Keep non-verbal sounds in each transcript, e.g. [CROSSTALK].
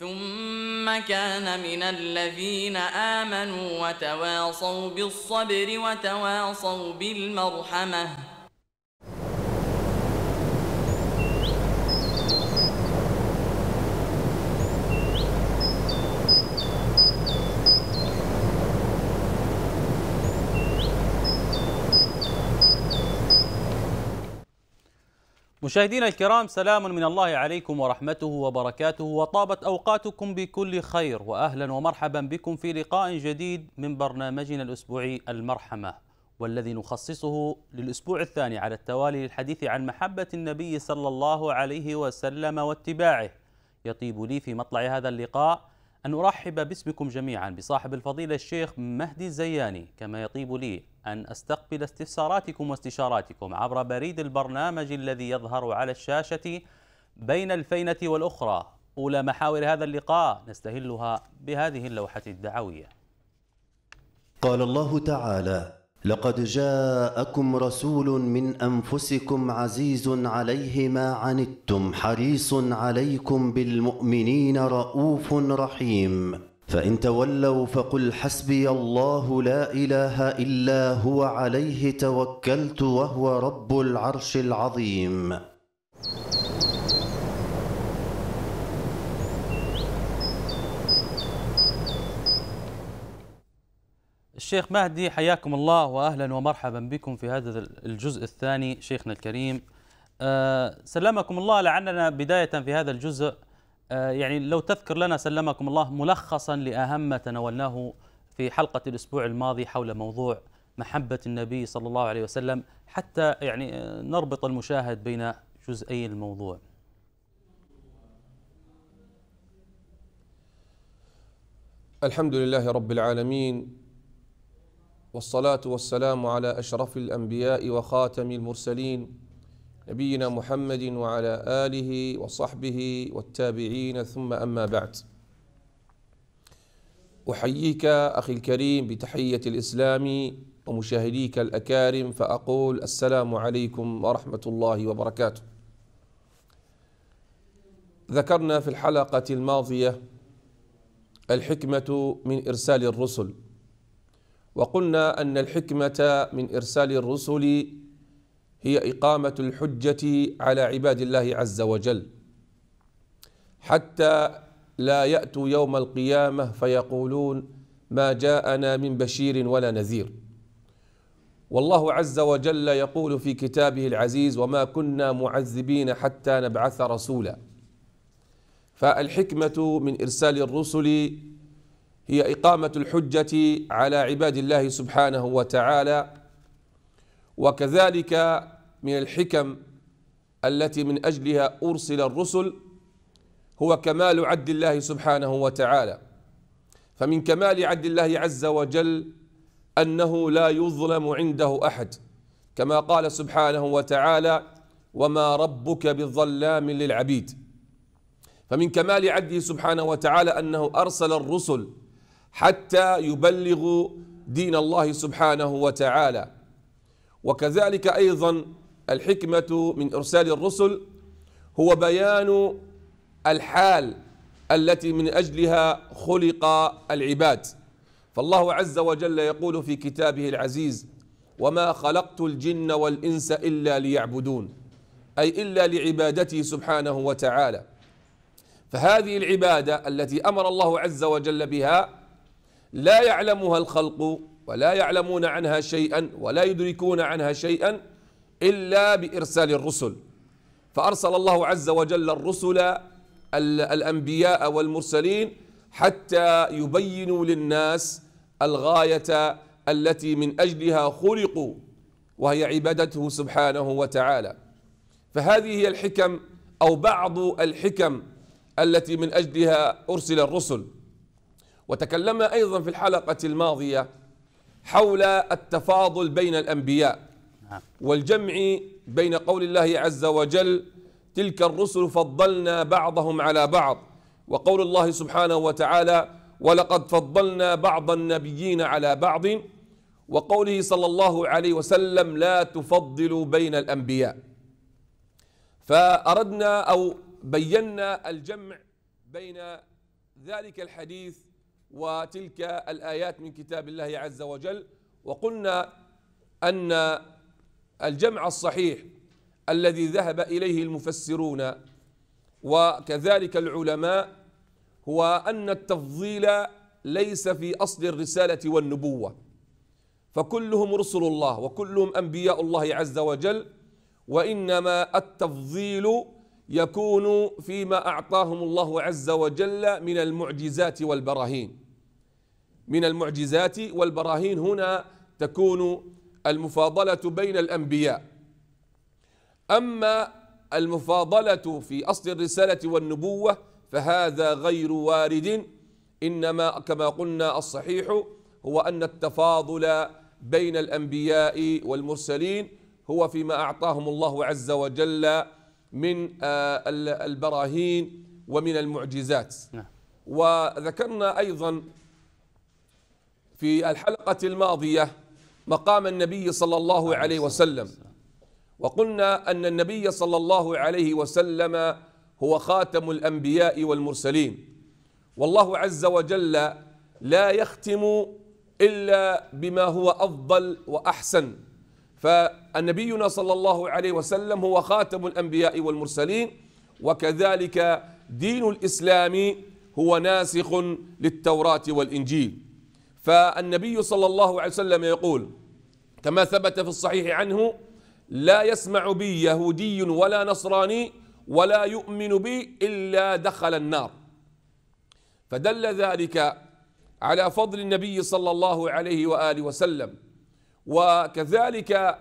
ثم كان من الذين امنوا وتواصوا بالصبر وتواصوا بالمرحمه مشاهدينا الكرام سلام من الله عليكم ورحمته وبركاته وطابت أوقاتكم بكل خير وأهلا ومرحبا بكم في لقاء جديد من برنامجنا الأسبوعي المرحمة والذي نخصصه للأسبوع الثاني على التوالي للحديث عن محبة النبي صلى الله عليه وسلم واتباعه يطيب لي في مطلع هذا اللقاء أن أرحب باسمكم جميعا بصاحب الفضيلة الشيخ مهدي الزياني كما يطيب لي أن أستقبل استفساراتكم واستشاراتكم عبر بريد البرنامج الذي يظهر على الشاشة بين الفينة والأخرى أولى محاور هذا اللقاء نستهلها بهذه اللوحة الدعوية قال الله تعالى لقد جاءكم رسول من انفسكم عزيز عليه ما عنتم حريص عليكم بالمؤمنين رؤوف رحيم فان تولوا فقل حسبي الله لا اله الا هو عليه توكلت وهو رب العرش العظيم الشيخ مهدي حياكم الله وأهلا ومرحبا بكم في هذا الجزء الثاني شيخنا الكريم أه سلمكم الله لعلنا بداية في هذا الجزء أه يعني لو تذكر لنا سلمكم الله ملخصا لأهم ما تناولناه في حلقة الأسبوع الماضي حول موضوع محبة النبي صلى الله عليه وسلم حتى يعني آه، نربط المشاهد بين جزئي الموضوع الحمد لله رب العالمين والصلاة والسلام على أشرف الأنبياء وخاتم المرسلين نبينا محمد وعلى آله وصحبه والتابعين ثم أما بعد أحييك أخي الكريم بتحية الإسلام ومشاهديك الأكارم فأقول السلام عليكم ورحمة الله وبركاته ذكرنا في الحلقة الماضية الحكمة من إرسال الرسل وقلنا أن الحكمة من إرسال الرسل هي إقامة الحجة على عباد الله عز وجل حتى لا يأتوا يوم القيامة فيقولون ما جاءنا من بشير ولا نذير والله عز وجل يقول في كتابه العزيز وما كنا معذبين حتى نبعث رسولا فالحكمة من إرسال الرسل هي إقامة الحجة على عباد الله سبحانه وتعالى وكذلك من الحكم التي من أجلها أرسل الرسل هو كمال عد الله سبحانه وتعالى فمن كمال عد الله عز وجل أنه لا يظلم عنده أحد كما قال سبحانه وتعالى وما ربك بظلام للعبيد فمن كمال عده سبحانه وتعالى أنه أرسل الرسل حتى يبلغوا دين الله سبحانه وتعالى وكذلك أيضا الحكمة من إرسال الرسل هو بيان الحال التي من أجلها خلق العباد فالله عز وجل يقول في كتابه العزيز وما خلقت الجن والإنس إلا ليعبدون أي إلا لعبادته سبحانه وتعالى فهذه العبادة التي أمر الله عز وجل بها لا يعلمها الخلق ولا يعلمون عنها شيئا ولا يدركون عنها شيئا إلا بإرسال الرسل فأرسل الله عز وجل الرسل الأنبياء والمرسلين حتى يبينوا للناس الغاية التي من أجلها خلقوا وهي عبادته سبحانه وتعالى فهذه هي الحكم أو بعض الحكم التي من أجلها أرسل الرسل وتكلمنا أيضا في الحلقة الماضية حول التفاضل بين الأنبياء نعم. والجمع بين قول الله عز وجل تلك الرسل فضلنا بعضهم على بعض وقول الله سبحانه وتعالى ولقد فضلنا بعض النبيين على بعض وقوله صلى الله عليه وسلم لا تفضلوا بين الأنبياء فأردنا أو بينا الجمع بين ذلك الحديث وتلك الآيات من كتاب الله عز وجل وقلنا أن الجمع الصحيح الذي ذهب إليه المفسرون وكذلك العلماء هو أن التفضيل ليس في أصل الرسالة والنبوة فكلهم رسل الله وكلهم أنبياء الله عز وجل وإنما التفضيل يكون فيما أعطاهم الله عز وجل من المعجزات والبراهين من المعجزات والبراهين هنا تكون المفاضلة بين الأنبياء أما المفاضلة في أصل الرسالة والنبوة فهذا غير وارد إنما كما قلنا الصحيح هو أن التفاضل بين الأنبياء والمرسلين هو فيما أعطاهم الله عز وجل من آه، البراهين ومن المعجزات نعم. وذكرنا أيضا في الحلقة الماضية مقام النبي صلى الله عليه وسلم وقلنا أن النبي صلى الله عليه وسلم هو خاتم الأنبياء والمرسلين والله عز وجل لا يختم إلا بما هو أفضل وأحسن فالنبينا صلى الله عليه وسلم هو خاتم الأنبياء والمرسلين وكذلك دين الإسلام هو ناسخ للتوراة والإنجيل فالنبي صلى الله عليه وسلم يقول كما ثبت في الصحيح عنه لا يسمع بي يهودي ولا نصراني ولا يؤمن بي إلا دخل النار فدل ذلك على فضل النبي صلى الله عليه وآله وسلم وكذلك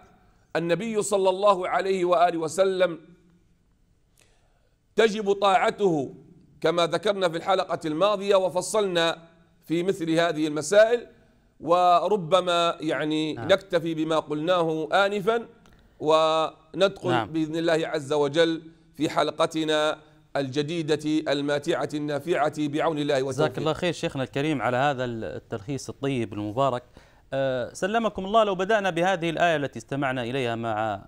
النبي صلى الله عليه وآله وسلم تجب طاعته كما ذكرنا في الحلقة الماضية وفصلنا في مثل هذه المسائل وربما يعني نعم. نكتفي بما قلناه آنفا وندخل نعم. بإذن الله عز وجل في حلقتنا الجديدة الماتعة النافعة بعون الله وتوفيقه جزاك الله خير شيخنا الكريم على هذا التلخيص الطيب المبارك آه، سلمكم الله لو بدأنا بهذه الآية التي استمعنا إليها مع آه،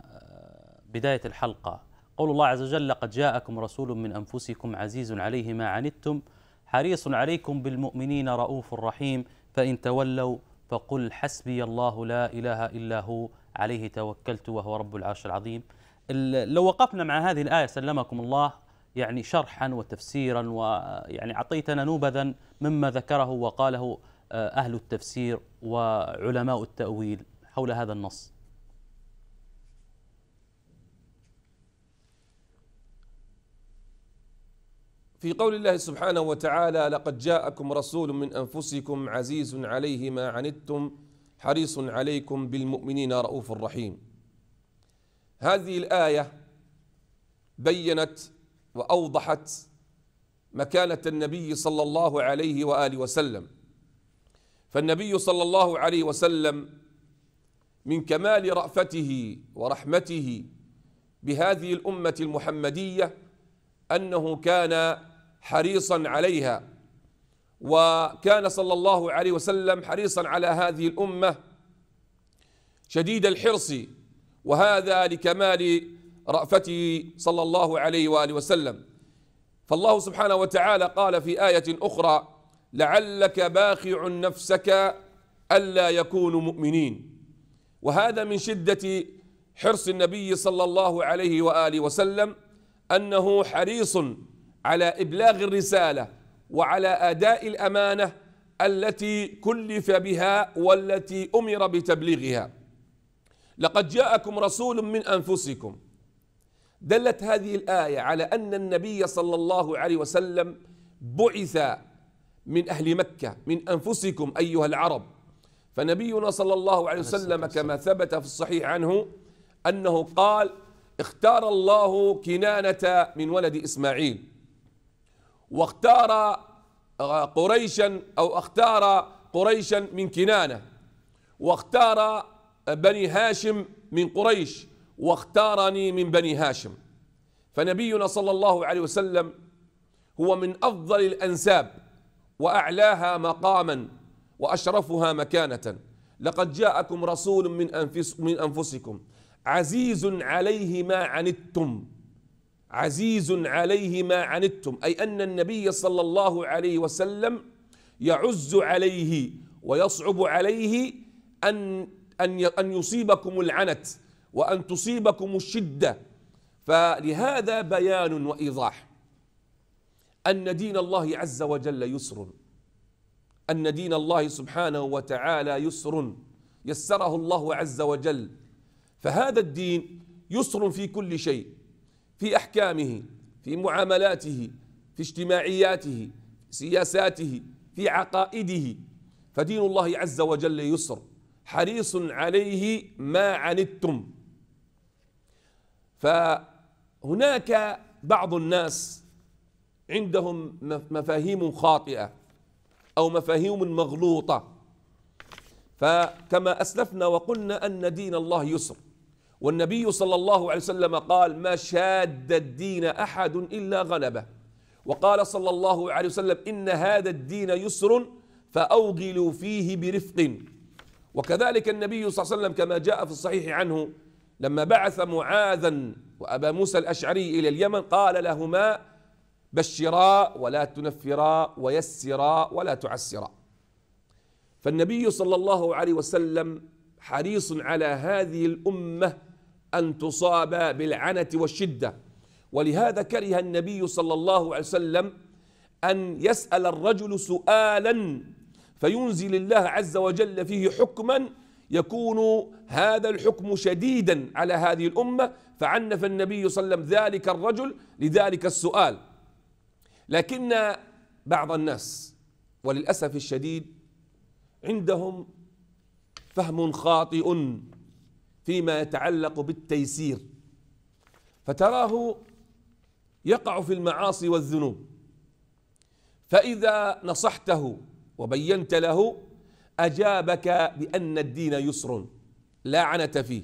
بداية الحلقة قول الله عز وجل لقد جاءكم رسول من أنفسكم عزيز عليه ما عنتم حريص عليكم بالمؤمنين رؤوف رحيم فإن تولوا فقل حسبي الله لا إله إلا هو عليه توكلت وهو رب العرش العظيم لو وقفنا مع هذه الآية سلمكم الله يعني شرحا وتفسيرا ويعني أعطيتنا نوبذا مما ذكره وقاله آه، أهل التفسير وعلماء التأويل حول هذا النص في قول الله سبحانه وتعالى لقد جاءكم رسول من انفسكم عزيز عليه ما عنتم حريص عليكم بالمؤمنين رؤوف رحيم هذه الايه بينت واوضحت مكانه النبي صلى الله عليه واله وسلم فالنبي صلى الله عليه وسلم من كمال رافته ورحمته بهذه الامه المحمديه أنه كان حريصا عليها وكان صلى الله عليه وسلم حريصا على هذه الأمة شديد الحرص وهذا لكمال رأفته صلى الله عليه وآله وسلم فالله سبحانه وتعالى قال في آية أخرى لعلك باخع نفسك ألا يكونوا مؤمنين وهذا من شدة حرص النبي صلى الله عليه وآله وسلم أنه حريص على إبلاغ الرسالة وعلى أداء الأمانة التي كلف بها والتي أمر بتبليغها لقد جاءكم رسول من أنفسكم دلت هذه الآية على أن النبي صلى الله عليه وسلم بعث من أهل مكة من أنفسكم أيها العرب فنبينا صلى الله عليه وسلم كما ثبت في الصحيح عنه أنه قال اختار الله كنانة من ولد إسماعيل واختار قريشا أو اختار قريشا من كنانة واختار بني هاشم من قريش واختارني من بني هاشم فنبينا صلى الله عليه وسلم هو من أفضل الأنساب وأعلاها مقاما وأشرفها مكانة لقد جاءكم رسول من, أنفس من أنفسكم عزيز عليه ما عنتم عزيز عليه ما عنتم أي أن النبي صلى الله عليه وسلم يعز عليه ويصعب عليه أن أن أن يصيبكم العنت وأن تصيبكم الشدة فلهذا بيان وإيضاح أن دين الله عز وجل يسر أن دين الله سبحانه وتعالى يسر يسره الله عز وجل فهذا الدين يسر في كل شيء في احكامه في معاملاته في اجتماعياته سياساته في عقائده فدين الله عز وجل يسر حريص عليه ما عنتم فهناك بعض الناس عندهم مفاهيم خاطئه او مفاهيم مغلوطه فكما اسلفنا وقلنا ان دين الله يسر والنبي صلى الله عليه وسلم قال ما شاد الدين أحد إلا غلبه وقال صلى الله عليه وسلم إن هذا الدين يسر فأوغلوا فيه برفق وكذلك النبي صلى الله عليه وسلم كما جاء في الصحيح عنه لما بعث معاذا وأبا موسى الأشعري إلى اليمن قال لهما بشرا ولا تنفرا ويسرا ولا تعسرا فالنبي صلى الله عليه وسلم حريص على هذه الأمة أن تصاب بالعنة والشدة ولهذا كره النبي صلى الله عليه وسلم أن يسأل الرجل سؤالا فينزل الله عز وجل فيه حكما يكون هذا الحكم شديدا على هذه الأمة فعنف النبي صلى الله عليه وسلم ذلك الرجل لذلك السؤال لكن بعض الناس وللأسف الشديد عندهم فهم خاطئ فيما يتعلق بالتيسير فتراه يقع في المعاصي والذنوب فإذا نصحته وبينت له أجابك بأن الدين يسر لا عنة فيه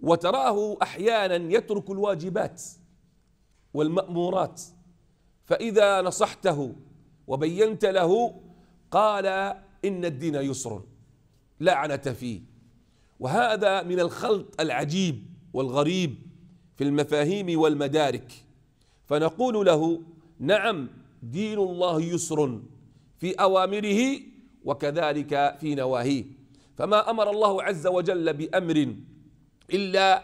وتراه أحيانا يترك الواجبات والمأمورات فإذا نصحته وبينت له قال إن الدين يسر لا عنة فيه وهذا من الخلط العجيب والغريب في المفاهيم والمدارك فنقول له نعم دين الله يسر في اوامره وكذلك في نواهيه فما امر الله عز وجل بامر الا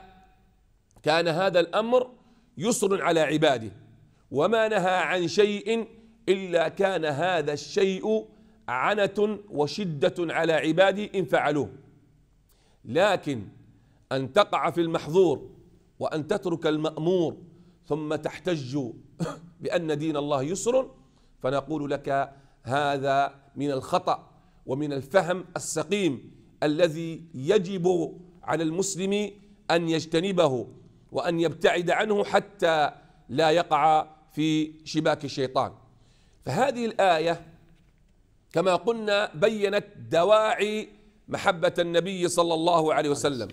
كان هذا الامر يسر على عباده وما نهى عن شيء الا كان هذا الشيء عنه وشده على عباده ان فعلوه لكن أن تقع في المحظور وأن تترك المأمور ثم تحتج [COUGHS] بأن دين الله يسر فنقول لك هذا من الخطأ ومن الفهم السقيم الذي يجب على المسلم أن يجتنبه وأن يبتعد عنه حتى لا يقع في شباك الشيطان فهذه الآية كما قلنا بينت دواعي محبة النبي صلى الله عليه وسلم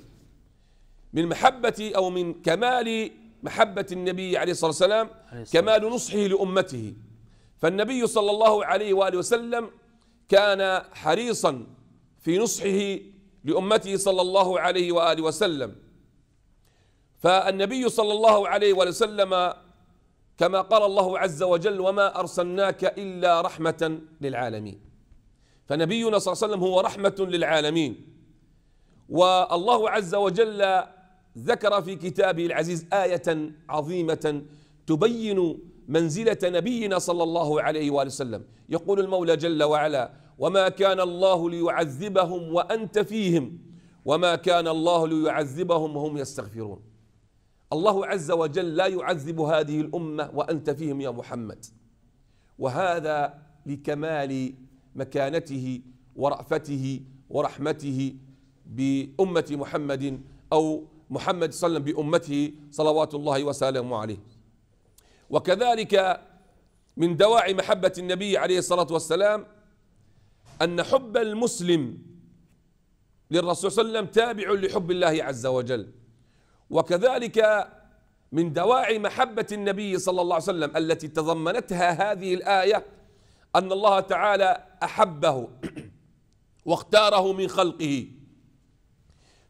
من محبة أو من كمال محبة النبي عليه الصلاة والسلام كمال نصحه لأمته فالنبي صلى الله عليه وآله وسلم كان حريصا في نصحه لأمته صلى الله عليه وآله وسلم فالنبي صلى الله عليه وآله وسلم كما قال الله عز وجل وما أرسلناك إلا رحمة للعالمين فنبينا صلى الله عليه وسلم هو رحمة للعالمين والله عز وجل ذكر في كتابه العزيز آية عظيمة تبين منزلة نبينا صلى الله عليه وآله وسلم يقول المولى جل وعلا وما كان الله ليعذبهم وأنت فيهم وما كان الله ليعذبهم وهم يستغفرون الله عز وجل لا يعذب هذه الأمة وأنت فيهم يا محمد وهذا لكمال مكانته ورأفته ورحمته بأمة محمد أو محمد صلى الله عليه وسلم بأمته صلوات الله وسلامه عليه وكذلك من دواعي محبة النبي عليه الصلاة والسلام أن حب المسلم للرسول صلى الله عليه وسلم تابع لحب الله عز وجل وكذلك من دواعي محبة النبي صلى الله عليه وسلم التي تضمنتها هذه الآية أن الله تعالى أحبه واختاره من خلقه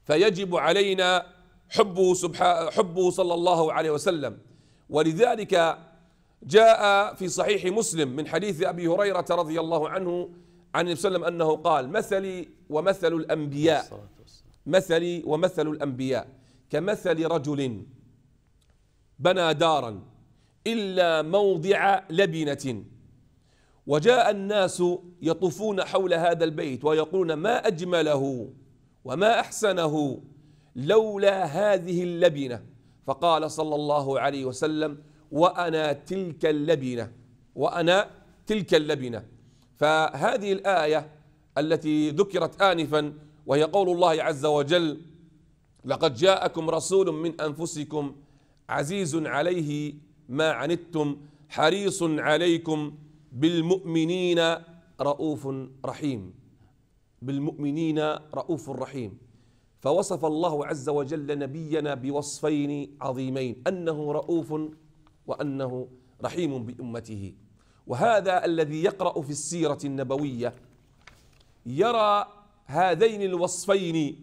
فيجب علينا حبه حبه صلى الله عليه وسلم ولذلك جاء في صحيح مسلم من حديث ابي هريره رضي الله عنه عن النبي صلى الله عليه وسلم انه قال مثلي ومثل الانبياء مثلي ومثل الانبياء كمثل رجل بنى دارا الا موضع لبنه وجاء الناس يطوفون حول هذا البيت ويقولون ما أجمله وما أحسنه لولا هذه اللبنة فقال صلى الله عليه وسلم وأنا تلك اللبنة وأنا تلك اللبنة فهذه الآية التي ذكرت آنفا وهي قول الله عز وجل لقد جاءكم رسول من أنفسكم عزيز عليه ما عنتم حريص عليكم بالمؤمنين رؤوف رحيم بالمؤمنين رؤوف رحيم فوصف الله عز وجل نبينا بوصفين عظيمين انه رؤوف وانه رحيم بامته وهذا الذي يقرا في السيره النبويه يرى هذين الوصفين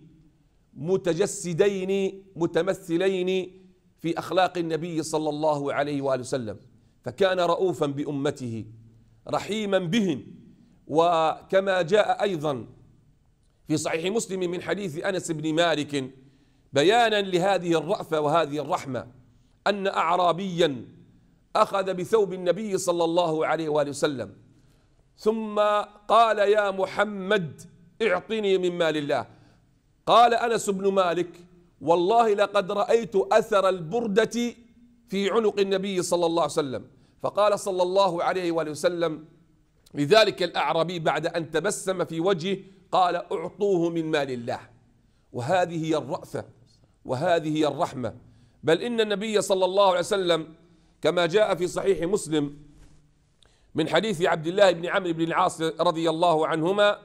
متجسدين متمثلين في اخلاق النبي صلى الله عليه واله وسلم فكان رؤوفا بامته رحيما بهم وكما جاء أيضا في صحيح مسلم من حديث أنس بن مالك بيانا لهذه الرأفة وهذه الرحمة أن أعرابيا أخذ بثوب النبي صلى الله عليه وآله وسلم ثم قال يا محمد اعطني من مال الله قال أنس بن مالك والله لقد رأيت أثر البردة في عنق النبي صلى الله عليه وسلم فقال صلى الله عليه وآله وسلم لذلك الأعربي بعد أن تبسم في وجهه قال أعطوه من مال الله وهذه هي الرأفة وهذه هي الرحمة بل إن النبي صلى الله عليه وسلم كما جاء في صحيح مسلم من حديث عبد الله بن عمرو بن العاص رضي الله عنهما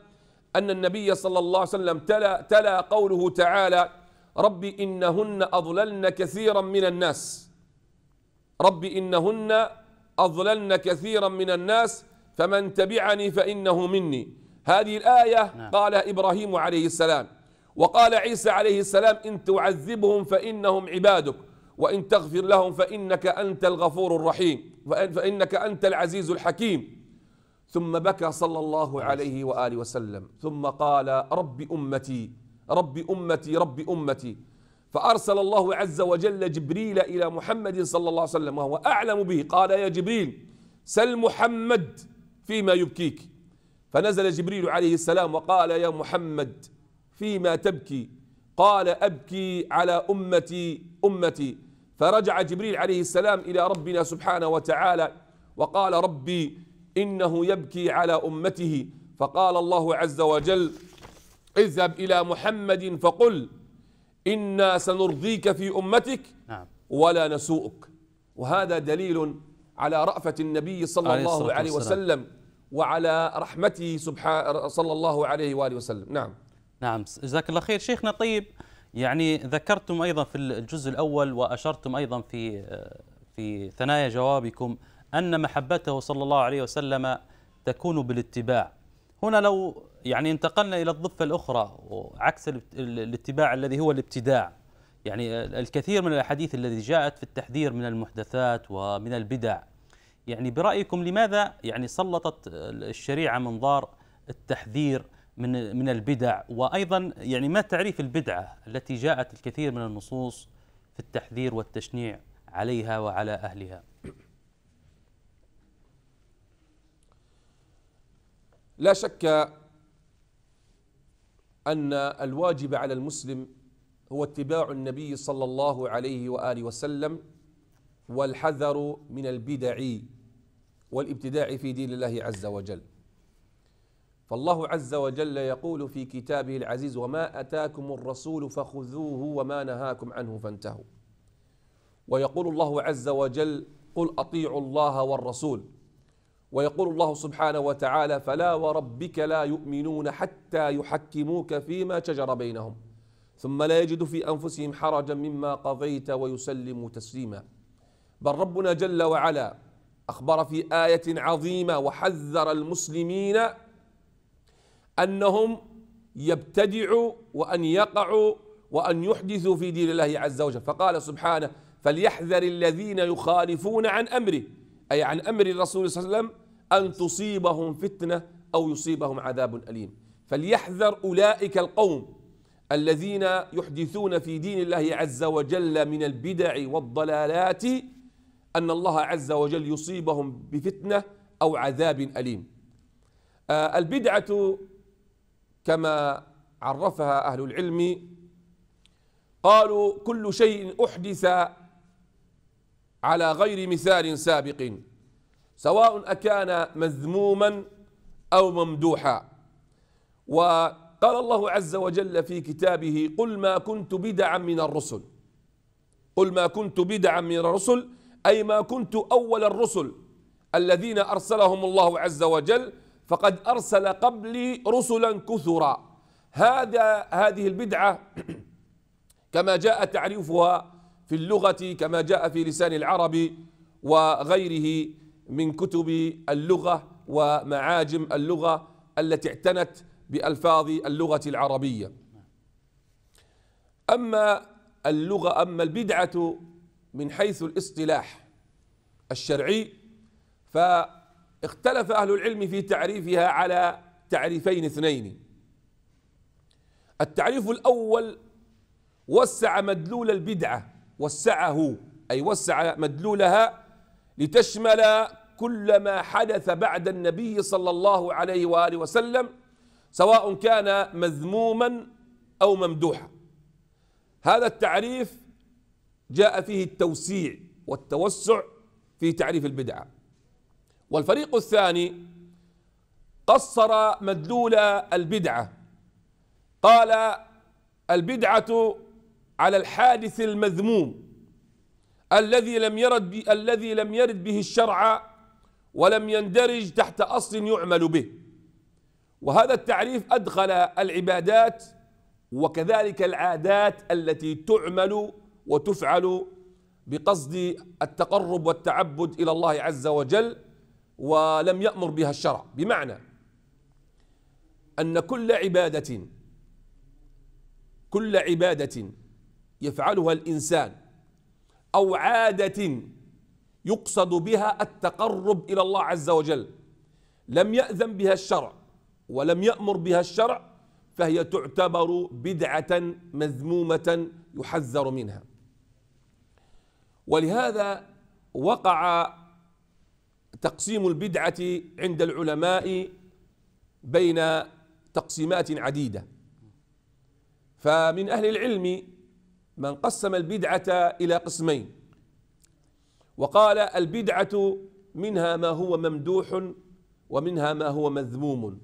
أن النبي صلى الله عليه وسلم تلا, تلا قوله تعالى رب إنهن أضللن كثيرا من الناس رب إنهن أضللن كثيرا من الناس فمن تبعني فإنه مني هذه الآية نعم. قالها إبراهيم عليه السلام وقال عيسى عليه السلام إن تعذبهم فإنهم عبادك وإن تغفر لهم فإنك أنت الغفور الرحيم فإنك أنت العزيز الحكيم ثم بكى صلى الله عليه وآله وسلم ثم قال رب أمتي رب أمتي رب أمتي فأرسل الله عز وجل جبريل إلى محمد صلى الله عليه وسلم وهو أعلم به قال يا جبريل سل محمد فيما يبكيك فنزل جبريل عليه السلام وقال يا محمد فيما تبكي قال أبكي على أمتي أمتي فرجع جبريل عليه السلام إلى ربنا سبحانه وتعالى وقال ربي إنه يبكي على أمته فقال الله عز وجل اذهب إلى محمد فقل إنا سنرضيك في أمتك نعم. ولا نسوءك وهذا دليل على رأفة النبي صلى الله عليه وسلم وعلى رحمته سبحانه صلى الله عليه وآله وسلم نعم نعم جزاك الله خير شيخنا طيب يعني ذكرتم أيضا في الجزء الأول وأشرتم أيضا في في ثنايا جوابكم أن محبته صلى الله عليه وسلم تكون بالاتباع هنا لو يعني انتقلنا إلى الضفة الأخرى وعكس الاتباع الذي هو الابتداع يعني الكثير من الأحاديث التي جاءت في التحذير من المحدثات ومن البدع يعني برأيكم لماذا يعني سلطت الشريعة منظار التحذير من من البدع وأيضا يعني ما تعريف البدعة التي جاءت الكثير من النصوص في التحذير والتشنيع عليها وعلى أهلها لا شك أن الواجب على المسلم هو اتباع النبي صلى الله عليه وآله وسلم والحذر من البدع والابتداع في دين الله عز وجل فالله عز وجل يقول في كتابه العزيز وما أتاكم الرسول فخذوه وما نهاكم عنه فانتهوا ويقول الله عز وجل قل أطيعوا الله والرسول ويقول الله سبحانه وتعالى فلا وربك لا يؤمنون حتى يحكموك فيما شجر بينهم ثم لا يجد في انفسهم حرجا مما قضيت ويسلموا تسليما بل ربنا جل وعلا اخبر في ايه عظيمه وحذر المسلمين انهم يبتدعوا وان يقعوا وان يحدثوا في دين الله عز وجل فقال سبحانه فليحذر الذين يخالفون عن امره أي عن أمر الرسول صلى الله عليه وسلم أن تصيبهم فتنة أو يصيبهم عذاب أليم فليحذر أولئك القوم الذين يحدثون في دين الله عز وجل من البدع والضلالات أن الله عز وجل يصيبهم بفتنة أو عذاب أليم آه، البدعة كما عرفها أهل العلم قالوا كل شيء أحدث على غير مثال سابق سواء أكان مذموما أو ممدوحا وقال الله عز وجل في كتابه قل ما كنت بدعا من الرسل قل ما كنت بدعا من الرسل أي ما كنت أول الرسل الذين أرسلهم الله عز وجل فقد أرسل قبلي رسلا كثرا هذا هذه البدعة [CLEARS THROAT] كما جاء تعريفها في اللغة كما جاء في لسان العرب وغيره من كتب اللغة ومعاجم اللغة التي اعتنت بألفاظ اللغة العربية أما اللغة أما البدعة من حيث الاصطلاح الشرعي فاختلف أهل العلم في تعريفها على تعريفين اثنين التعريف الأول وسع مدلول البدعة وسعه أي وسع مدلولها لتشمل كل ما حدث بعد النبي صلى الله عليه وآله وسلم سواء كان مذموما أو ممدوحا هذا التعريف جاء فيه التوسيع والتوسع في تعريف البدعة والفريق الثاني قصر مدلول البدعة قال البدعة على الحادث المذموم الذي لم يرد الذي لم يرد به الشرع ولم يندرج تحت اصل يعمل به وهذا التعريف ادخل العبادات وكذلك العادات التي تعمل وتفعل بقصد التقرب والتعبد الى الله عز وجل ولم يامر بها الشرع بمعنى ان كل عباده كل عباده يفعلها الإنسان أو عادة يقصد بها التقرب إلى الله عز وجل لم يأذن بها الشرع ولم يأمر بها الشرع فهي تعتبر بدعة مذمومة يحذر منها ولهذا وقع تقسيم البدعة عند العلماء بين تقسيمات عديدة فمن أهل العلم من قسم البدعة إلى قسمين وقال البدعة منها ما هو ممدوح ومنها ما هو مذموم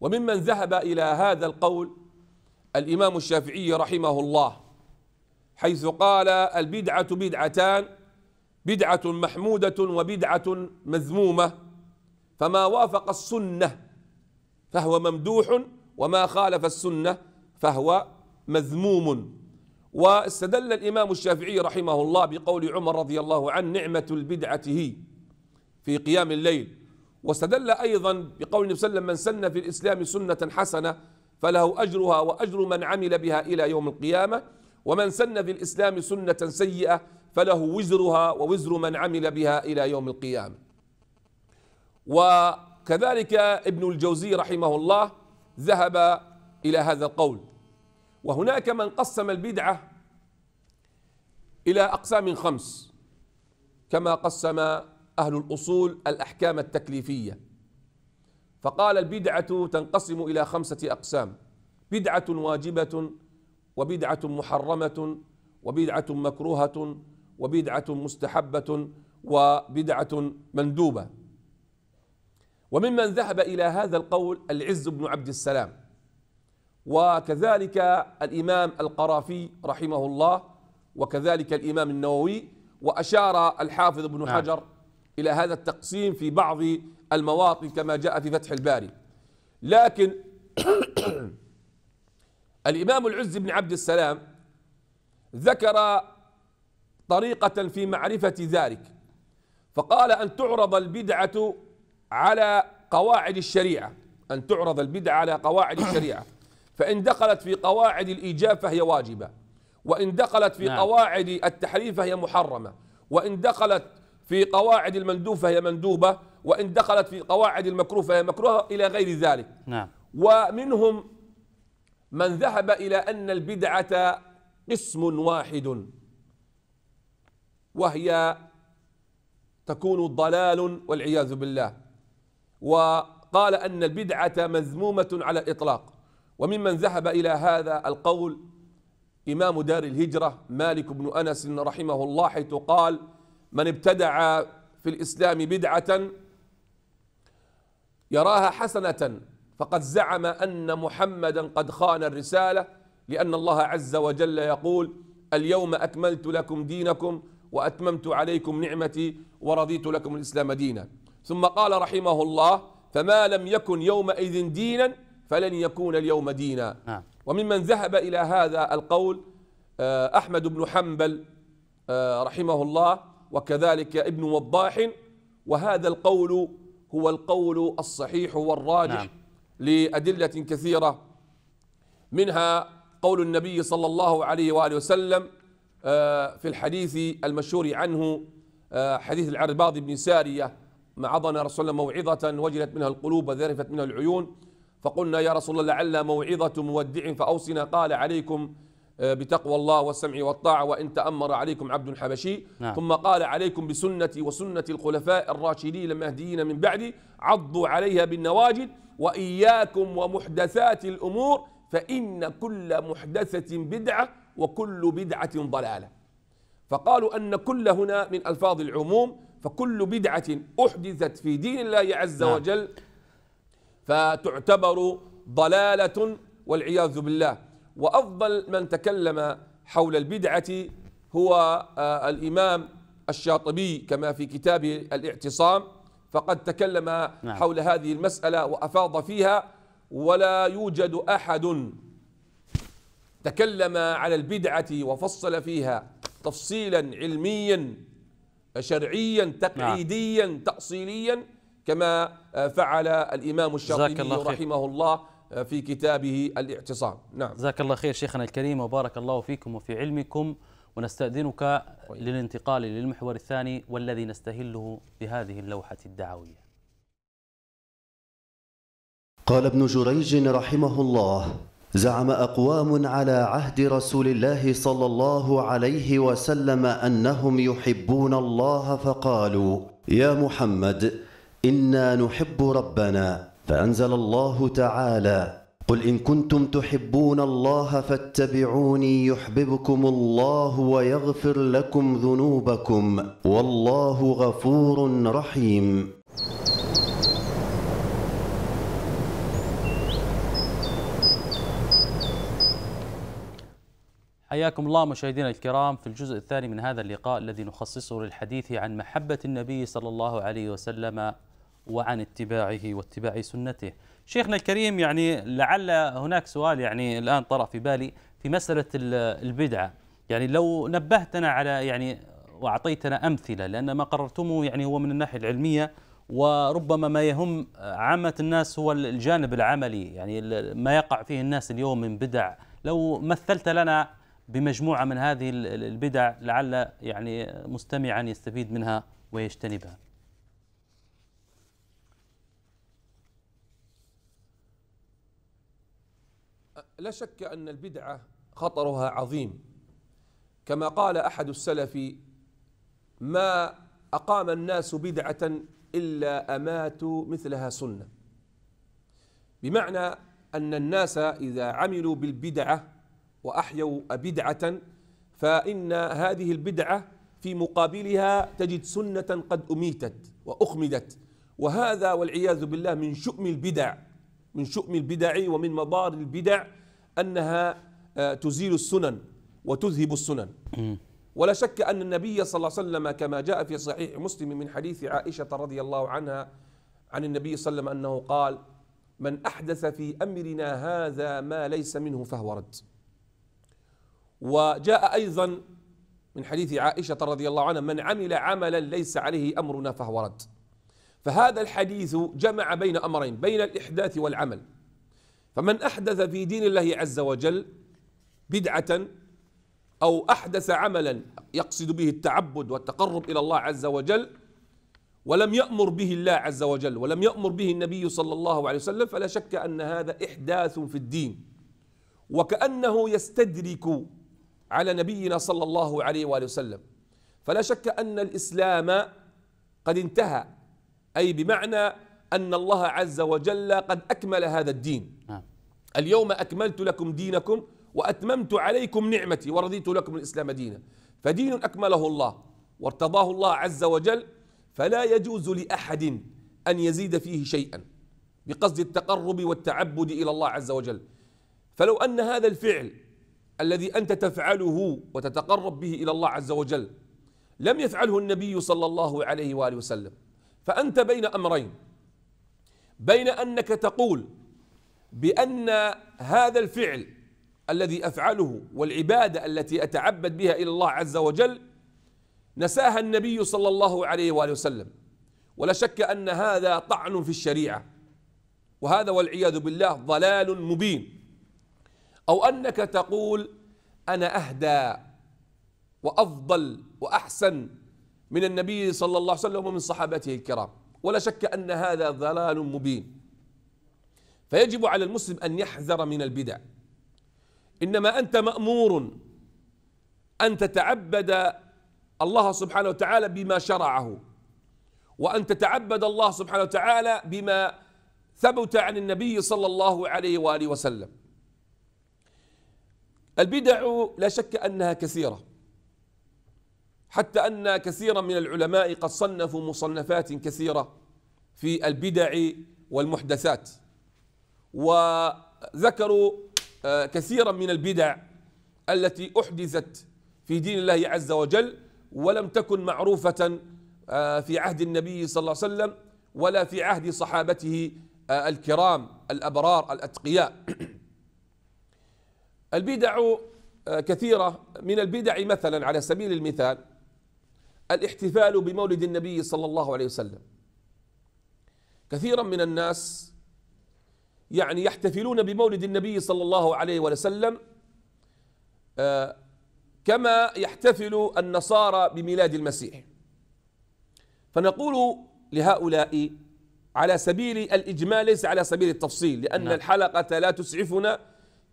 وممن ذهب إلى هذا القول الإمام الشافعي رحمه الله حيث قال البدعة بدعتان بدعة محمودة وبدعة مذمومة فما وافق السنة فهو ممدوح وما خالف السنة فهو مذموم واستدل الإمام الشافعي رحمه الله بقول عمر رضي الله عنه نعمة البدعة هي في قيام الليل واستدل أيضا بقول النبي صلى الله عليه وسلم من سن في الإسلام سنة حسنة فله أجرها وأجر من عمل بها إلى يوم القيامة ومن سن في الإسلام سنة سيئة فله وزرها ووزر من عمل بها إلى يوم القيامة وكذلك ابن الجوزي رحمه الله ذهب إلى هذا القول وهناك من قسم البدعة إلى أقسام خمس كما قسم أهل الأصول الأحكام التكليفية فقال البدعة تنقسم إلى خمسة أقسام بدعة واجبة وبدعة محرمة وبدعة مكروهة وبدعة مستحبة وبدعة مندوبة وممن ذهب إلى هذا القول العز بن عبد السلام وكذلك الإمام القرافي رحمه الله وكذلك الإمام النووي وأشار الحافظ ابن نعم. حجر نعم. إلى هذا التقسيم في بعض المواطن كما جاء في فتح الباري لكن [CLEARS THROAT] الإمام العز بن عبد السلام ذكر طريقة في معرفة ذلك فقال أن تعرض البدعة على قواعد الشريعة أن تعرض البدعة على قواعد الشريعة فإن دخلت في قواعد الإيجاب فهي واجبة وإن دخلت في نعم. قواعد التحريف فهي محرمة وإن دخلت في قواعد المندوب فهي مندوبة وإن دخلت في قواعد المكروه فهي مكروهة إلى غير ذلك نعم. ومنهم من ذهب إلى أن البدعة قسم واحد وهي تكون ضلال والعياذ بالله وقال أن البدعة مذمومة على الإطلاق وممن ذهب إلى هذا القول إمام دار الهجرة مالك بن أنس رحمه الله حيث قال من ابتدع في الإسلام بدعة يراها حسنة فقد زعم أن محمدا قد خان الرسالة لأن الله عز وجل يقول اليوم أكملت لكم دينكم وأتممت عليكم نعمتي ورضيت لكم الإسلام دينا ثم قال رحمه الله فما لم يكن يومئذ دينا فلن يكون اليوم دينا نعم. وممن ذهب إلى هذا القول آه، أحمد بن حنبل آه، رحمه الله وكذلك ابن وضاح وهذا القول هو القول الصحيح والراجح نعم. لأدلة كثيرة منها قول النبي صلى الله عليه وآله وسلم آه، في الحديث المشهور عنه حديث العرباض بن سارية معظنا رسول الله موعظة وجلت منها القلوب وذرفت منها العيون فقلنا يا رسول الله لعل موعظة مودع فأوصنا قال عليكم آه، بتقوى الله والسمع والطاعة وإن تأمر عليكم عبد حبشي نعم. ثم قال عليكم بسنتي وسنة الخلفاء الراشدين المهديين من بعدي عضوا عليها بالنواجد وإياكم ومحدثات الأمور فإن كل محدثة بدعة وكل بدعة ضلالة فقالوا أن كل هنا من ألفاظ العموم فكل بدعة أحدثت في دين الله عز نعم. وجل فتعتبر ضلالة والعياذ بالله وأفضل من تكلم حول البدعة هو آه، الإمام الشاطبي كما في كتابه الاعتصام فقد تكلم نعم. حول هذه المسألة وأفاض فيها ولا يوجد أحد تكلم على البدعة وفصل فيها تفصيلا علميا شرعيا نعم. تقعيديا تأصيليا كما آه، فعل الإمام الشاطبي رحمه الله آه، في كتابه الاعتصام نعم جزاك الله خير شيخنا الكريم وبارك الله فيكم وفي علمكم ونستأذنك للانتقال للمحور الثاني والذي نستهله بهذه اللوحة الدعوية قال ابن جريج رحمه الله زعم أقوام على عهد رسول الله صلى الله عليه وسلم أنهم يحبون الله فقالوا يا محمد إنا نحب ربنا فأنزل الله تعالى قل إن كنتم تحبون الله فاتبعوني يحببكم الله ويغفر لكم ذنوبكم والله غفور رحيم حياكم الله مشاهدينا الكرام في الجزء الثاني من هذا اللقاء الذي نخصصه للحديث عن محبة النبي صلى الله عليه وسلم وعن اتباعه واتباع سنته شيخنا الكريم يعني لعل هناك سؤال يعني الآن طرأ في بالي في مسألة البدعة يعني لو نبهتنا على يعني وأعطيتنا أمثلة لأن ما قررتمه يعني هو من الناحية العلمية وربما ما يهم عامة الناس هو الجانب العملي يعني ما يقع فيه الناس اليوم من بدع لو مثلت لنا بمجموعة من هذه البدع لعل يعني مستمعا يستفيد منها ويجتنبها لا شك أن البدعة خطرها عظيم كما قال أحد السلف ما أقام الناس بدعة إلا أماتوا مثلها سنة بمعنى أن الناس إذا عملوا بالبدعة وأحيوا بدعة فإن هذه البدعة في مقابلها تجد سنة قد أميتت وأخمدت وهذا والعياذ بالله من شؤم البدع من شؤم البدع ومن مضار البدع أنها آه، تزيل السنن وتذهب السنن ولا شك أن النبي صلى الله عليه وسلم كما جاء في صحيح مسلم من حديث عائشة رضي الله عنها عن النبي صلى الله عليه وسلم أنه قال من أحدث في أمرنا هذا ما ليس منه فهو رد وجاء أيضا من حديث عائشة رضي الله عنها من عمل عملا ليس عليه أمرنا فهو رد فهذا الحديث جمع بين أمرين بين الإحداث والعمل فمن أحدث في دين الله عز وجل بدعة أو أحدث عملا يقصد به التعبد والتقرب إلى الله عز وجل ولم يأمر به الله عز وجل ولم يأمر به النبي صلى الله عليه وسلم فلا شك أن هذا إحداث في الدين وكأنه يستدرك على نبينا صلى الله عليه وآله وسلم فلا شك أن الإسلام قد انتهى أي بمعنى أن الله عز وجل قد أكمل هذا الدين نعم. اليوم أكملت لكم دينكم وأتممت عليكم نعمتي ورضيت لكم الإسلام دينا فدين أكمله الله وارتضاه الله عز وجل فلا يجوز لأحد أن يزيد فيه شيئا بقصد التقرب والتعبد إلى الله عز وجل فلو أن هذا الفعل الذي أنت تفعله وتتقرب به إلى الله عز وجل لم يفعله النبي صلى الله عليه وآله وسلم فأنت بين أمرين بين أنك تقول بأن هذا الفعل الذي أفعله والعبادة التي أتعبد بها إلى الله عز وجل نساها النبي صلى الله عليه وآله وسلم ولا شك أن هذا طعن في الشريعة وهذا والعياذ بالله ضلال مبين أو أنك تقول أنا أهدى وأفضل وأحسن من النبي صلى الله عليه وسلم ومن صحابته الكرام ولا شك أن هذا ضلال مبين فيجب على المسلم أن يحذر من البدع إنما أنت مأمور أن تتعبد الله سبحانه وتعالى بما شرعه وأن تتعبد الله سبحانه وتعالى بما ثبت عن النبي صلى الله عليه وآله وسلم البدع لا شك أنها كثيرة حتى أن كثيرا من العلماء قد صنفوا مصنفات كثيرة في البدع والمحدثات وذكروا آه، كثيرا من البدع التي أحدثت في دين الله عز وجل ولم تكن معروفة آه، في عهد النبي صلى الله عليه وسلم ولا في عهد صحابته آه، الكرام الأبرار الأتقياء [CLEARS THROAT] البدع كثيرة من البدع مثلا على سبيل المثال الاحتفال بمولد النبي صلى الله عليه وسلم كثيرا من الناس يعني يحتفلون بمولد النبي صلى الله عليه وسلم آه، كما يحتفل النصارى بميلاد المسيح فنقول لهؤلاء على سبيل الإجمال ليس على سبيل التفصيل لأن نعم. الحلقة لا تسعفنا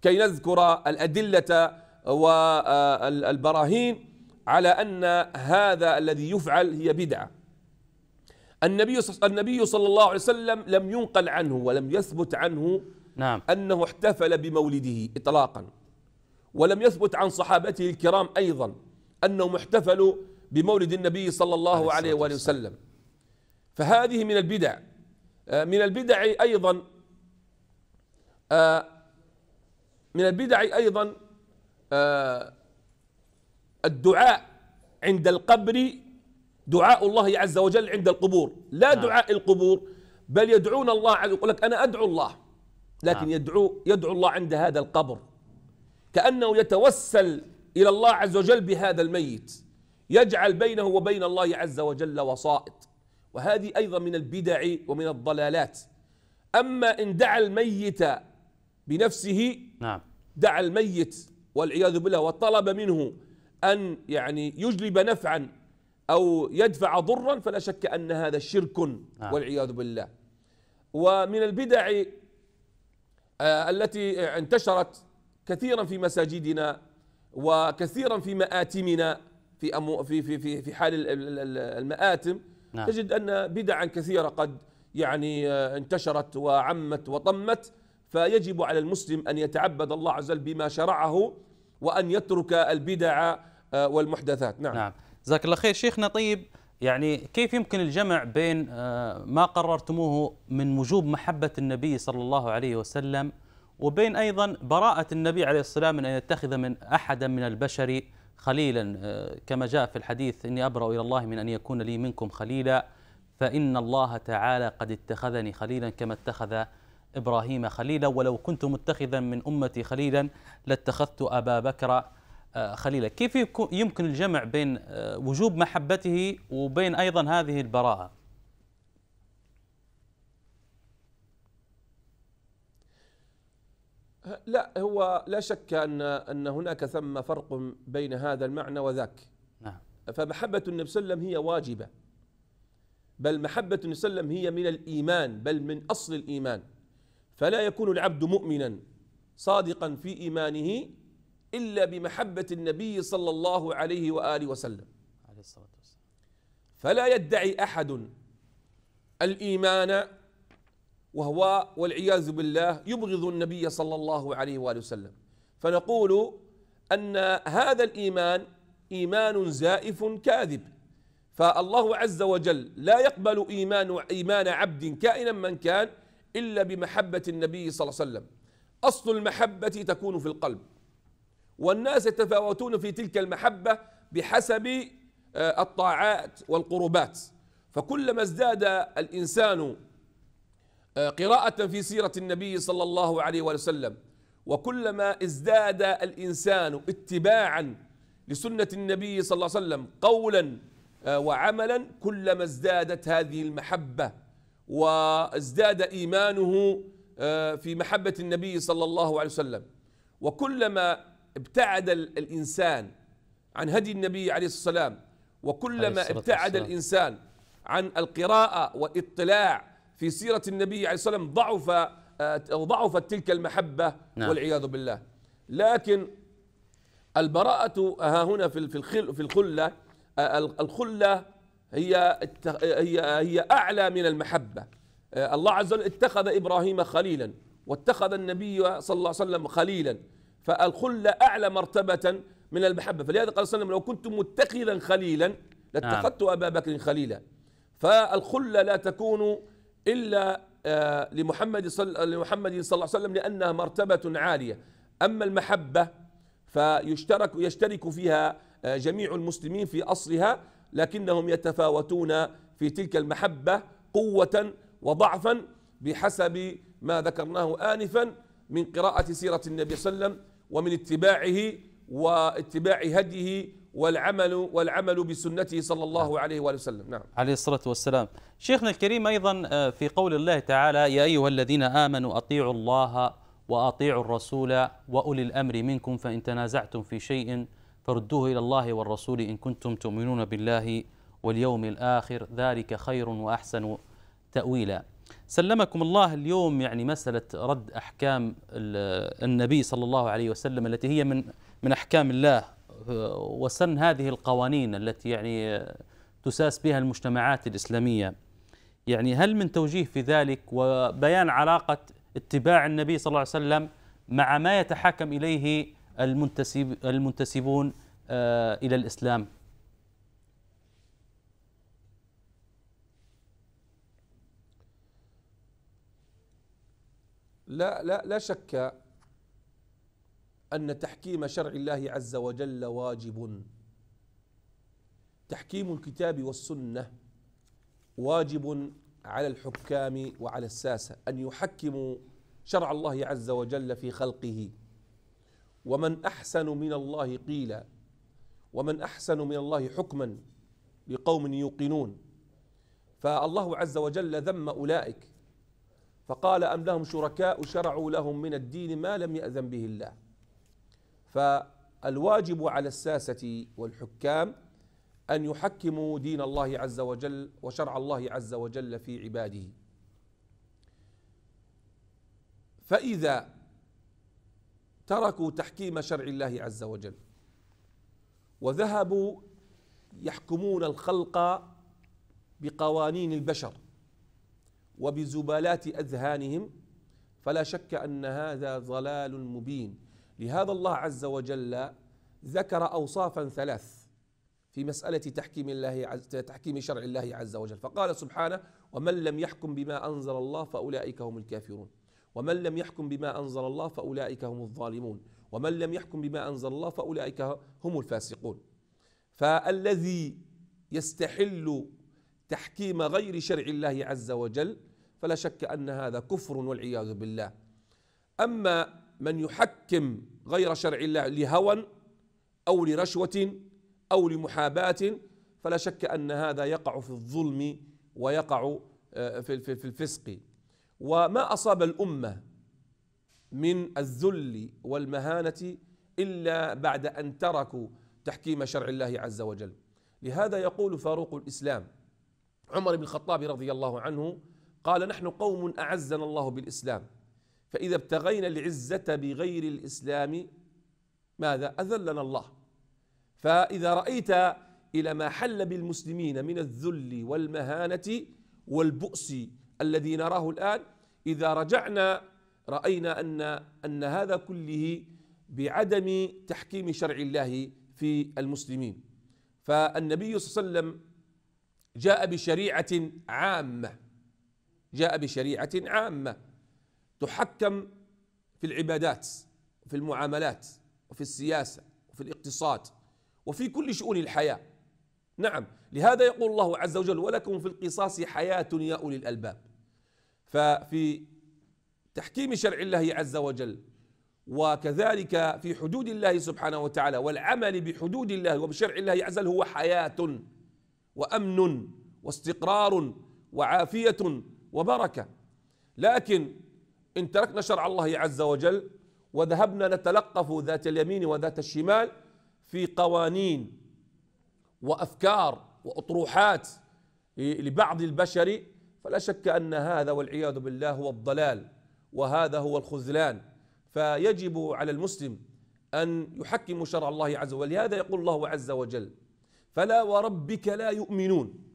كي نذكر الأدلة والبراهين آه، على أن هذا الذي يفعل هي بدعة النبي النبي صلى الله عليه وسلم لم ينقل عنه ولم يثبت عنه نعم أنه احتفل بمولده إطلاقا ولم يثبت عن صحابته الكرام أيضا أنهم احتفلوا بمولد النبي صلى الله عليه وآله وسلم فهذه من البدع آه، من البدع أيضا آه، من البدع أيضا آه، الدعاء عند القبر دعاء الله عز وجل عند القبور لا نعم. دعاء القبور بل يدعون الله عز وجل يقول لك أنا أدعو الله لكن نعم. يدعو يدعو الله عند هذا القبر كأنه يتوسل إلى الله عز وجل بهذا الميت يجعل بينه وبين الله عز وجل وسائط وهذه أيضا من البدع ومن الضلالات أما إن دعا الميت بنفسه نعم دعا الميت والعياذ بالله وطلب منه أن يعني يجلب نفعا أو يدفع ضرا فلا شك أن هذا شرك نعم. والعياذ بالله ومن البدع آه، التي انتشرت كثيرا في مساجدنا وكثيرا في مآتمنا في أمو في في في في حال المآتم نعم. تجد أن بدعا كثيرة قد يعني آه، انتشرت وعمت وطمت فيجب على المسلم أن يتعبد الله عز وجل بما شرعه وأن يترك البدع آه، والمحدثات نعم نعم جزاك الله خير شيخنا طيب يعني كيف يمكن الجمع بين آه، ما قررتموه من وجوب محبة النبي صلى الله عليه وسلم وبين أيضا براءة النبي عليه الصلاة والسلام من أن يتخذ من أحدا من البشر خليلا آه، كما جاء في الحديث إني أبرأ إلى الله من أن يكون لي منكم خليلا فإن الله تعالى قد اتخذني خليلا كما اتخذ إبراهيم خليلا ولو كنت متخذا من أمتي خليلا لاتخذت أبا بكر آه، خليلة كيف يمكن الجمع بين آه، وجوب محبته وبين أيضا هذه البراءة لا هو لا شك أن, أن هناك ثم فرق بين هذا المعنى وذاك نعم. فمحبة النبي صلى الله عليه وسلم هي واجبة بل محبة النبي صلى الله عليه وسلم هي من الإيمان بل من أصل الإيمان فلا يكون العبد مؤمنا صادقا في إيمانه إلا بمحبة النبي صلى الله عليه وآله وسلم عليه الصلاة والسلام فلا يدعي أحد الإيمان وهو والعياذ بالله يبغض النبي صلى الله عليه وآله وسلم فنقول أن هذا الإيمان إيمان زائف كاذب فالله عز وجل لا يقبل إيمان إيمان عبد كائنا من كان إلا بمحبة النبي صلى الله عليه وسلم أصل المحبة تكون في القلب والناس يتفاوتون في تلك المحبة بحسب آه، الطاعات والقربات فكلما ازداد الإنسان آه، قراءة في سيرة النبي صلى الله عليه وسلم وكلما ازداد الإنسان اتباعا لسنة النبي صلى الله عليه وسلم قولا آه، وعملا كلما ازدادت هذه المحبة وازداد إيمانه في محبة النبي صلى الله عليه وسلم وكلما ابتعد الإنسان عن هدي النبي عليه الصلاة والسلام وكلما ابتعد الإنسان عن القراءة والاطلاع في سيرة النبي عليه الصلاة والسلام ضعف آه، ضعفت تلك المحبة نعم. والعياذ بالله لكن البراءة ها هنا في في الخلة آه، الخلة هي هي هي أعلى من المحبة آه، الله عز وجل اتخذ إبراهيم خليلا واتخذ النبي صلى الله عليه وسلم خليلا فالخلة أعلى مرتبة من المحبة فلهذا قال صلى الله عليه وسلم لو كنت متخذا خليلا لاتخذت نعم. أبا بكر خليلا فالخلة لا تكون إلا آه، لمحمد صلى لمحمد صلى الله عليه وسلم لأنها مرتبة عالية أما المحبة فيشترك يشترك فيها آه، جميع المسلمين في أصلها لكنهم يتفاوتون في تلك المحبة قوة وضعفا بحسب ما ذكرناه آنفا من قراءة سيرة النبي صلى الله عليه وسلم ومن اتباعه واتباع هديه والعمل والعمل بسنته صلى الله نعم. عليه واله وسلم نعم عليه الصلاه والسلام شيخنا الكريم ايضا آه، في قول الله تعالى يا ايها الذين امنوا اطيعوا الله واطيعوا الرسول واولي الامر منكم فان تنازعتم في شيء فردوه الى الله والرسول ان كنتم تؤمنون بالله واليوم الاخر ذلك خير واحسن تاويلا سلمكم الله اليوم يعني مسألة رد أحكام النبي صلى الله عليه وسلم التي هي من من أحكام الله وسن هذه القوانين التي يعني تساس بها المجتمعات الإسلامية يعني هل من توجيه في ذلك وبيان علاقة اتباع النبي صلى الله عليه وسلم مع ما يتحاكم إليه المنتسب المنتسبون آه، إلى الإسلام لا لا لا شك أن تحكيم شرع الله عز وجل واجب تحكيم الكتاب والسنة واجب على الحكام وعلى الساسة أن يحكموا شرع الله عز وجل في خلقه ومن أحسن من الله قيلا ومن أحسن من الله حكما لقوم يوقنون فالله عز وجل ذم أولئك فقال أم لهم شركاء شرعوا لهم من الدين ما لم يأذن به الله فالواجب على الساسة والحكام أن يحكموا دين الله عز وجل وشرع الله عز وجل في عباده فإذا تركوا تحكيم شرع الله عز وجل وذهبوا يحكمون الخلق بقوانين البشر وبزبالات اذهانهم فلا شك ان هذا ضلال مبين لهذا الله عز وجل ذكر اوصافا ثلاث في مساله تحكيم الله عز تحكيم شرع الله عز وجل فقال سبحانه ومن لم يحكم بما انزل الله فاولئك هم الكافرون ومن لم يحكم بما انزل الله فاولئك هم الظالمون ومن لم يحكم بما انزل الله فاولئك هم الفاسقون فالذي يستحل تحكيم غير شرع الله عز وجل فلا شك ان هذا كفر والعياذ بالله اما من يحكم غير شرع الله لهوى او لرشوه او لمحاباه فلا شك ان هذا يقع في الظلم ويقع آه، في في الفسق وما اصاب الامه من الذل والمهانه الا بعد ان تركوا تحكيم شرع الله عز وجل لهذا يقول فاروق الاسلام عمر بن الخطاب رضي الله عنه قال نحن قوم أعزنا الله بالإسلام فإذا ابتغينا العزة بغير الإسلام ماذا أذلنا الله فإذا رأيت إلى ما حل بالمسلمين من الذل والمهانة والبؤس الذي نراه الآن إذا رجعنا رأينا أن أن هذا كله بعدم تحكيم شرع الله في المسلمين فالنبي صلى الله عليه وسلم جاء بشريعة عامة جاء بشريعه عامه تحكم في العبادات وفي المعاملات وفي السياسه وفي الاقتصاد وفي كل شؤون الحياه نعم لهذا يقول الله عز وجل ولكم في القصاص حياه يا اولي الالباب ففي تحكيم شرع الله عز وجل وكذلك في حدود الله سبحانه وتعالى والعمل بحدود الله وبشرع الله عز وجل هو حياة وأمن واستقرار وعافية وبركة لكن إن تركنا شرع الله عز وجل وذهبنا نتلقف ذات اليمين وذات الشمال في قوانين وأفكار وأطروحات لبعض البشر فلا شك أن هذا والعياذ بالله هو الضلال وهذا هو الخذلان فيجب على المسلم أن يحكم شرع الله عز وجل لهذا يقول الله عز وجل فلا وربك لا يؤمنون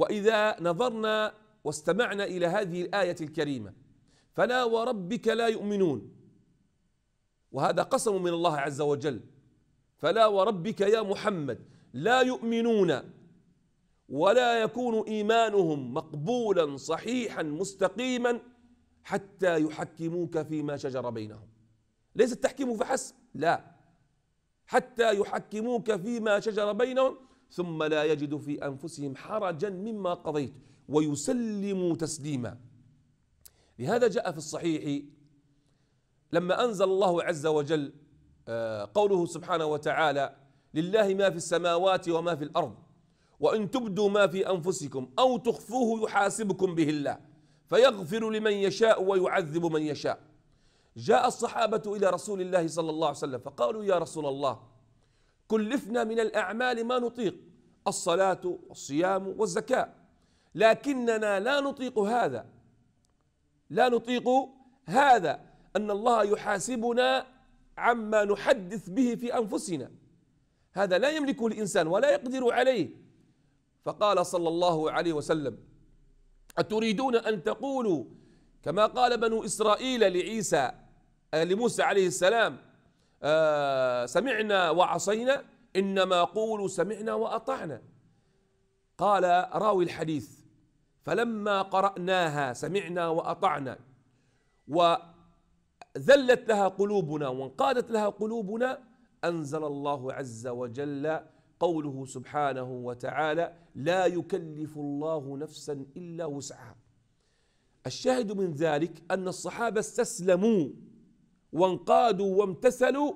واذا نظرنا واستمعنا الى هذه الايه الكريمه فلا وربك لا يؤمنون وهذا قسم من الله عز وجل فلا وربك يا محمد لا يؤمنون ولا يكون ايمانهم مقبولا صحيحا مستقيما حتى يحكموك فيما شجر بينهم ليس التحكيم فحسب لا حتى يحكموك فيما شجر بينهم ثم لا يجد في أنفسهم حرجا مما قضيت ويسلموا تسليما لهذا جاء في الصحيح لما أنزل الله عز وجل آه، قوله سبحانه وتعالى لله ما في السماوات وما في الأرض وإن تبدوا ما في أنفسكم أو تخفوه يحاسبكم به الله فيغفر لمن يشاء ويعذب من يشاء جاء الصحابة إلى رسول الله صلى الله عليه وسلم فقالوا يا رسول الله كلفنا من الأعمال ما نطيق الصلاة والصيام والزكاة لكننا لا نطيق هذا لا نطيق هذا أن الله يحاسبنا عما نحدث به في أنفسنا هذا لا يملكه الإنسان ولا يقدر عليه فقال صلى الله عليه وسلم أتريدون أن تقولوا كما قال بنو إسرائيل لعيسى آه، لموسى عليه السلام آه، سمعنا وعصينا إنما قولوا سمعنا وأطعنا قال راوي الحديث فلما قرأناها سمعنا وأطعنا وذلت لها قلوبنا وانقادت لها قلوبنا أنزل الله عز وجل قوله سبحانه وتعالى لا يكلف الله نفسا إلا وسعها الشاهد من ذلك أن الصحابة استسلموا وانقادوا وامتثلوا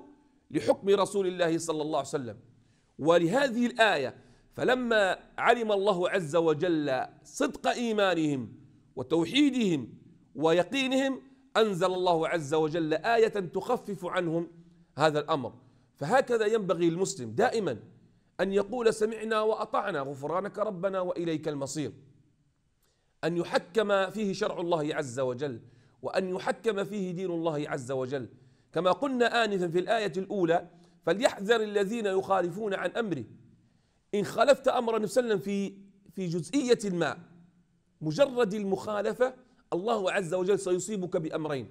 لحكم رسول الله صلى الله عليه وسلم ولهذه الآية فلما علم الله عز وجل صدق إيمانهم وتوحيدهم ويقينهم أنزل الله عز وجل آية تخفف عنهم هذا الأمر فهكذا ينبغي المسلم دائما أن يقول سمعنا وأطعنا غفرانك ربنا وإليك المصير أن يحكم فيه شرع الله عز وجل وأن يحكم فيه دين الله عز وجل كما قلنا آنفا في الآية الأولى فليحذر الذين يخالفون عن أمره إن خالفت أمر النبي صلى الله عليه وسلم في في جزئية ما مجرد المخالفة الله عز وجل سيصيبك بأمرين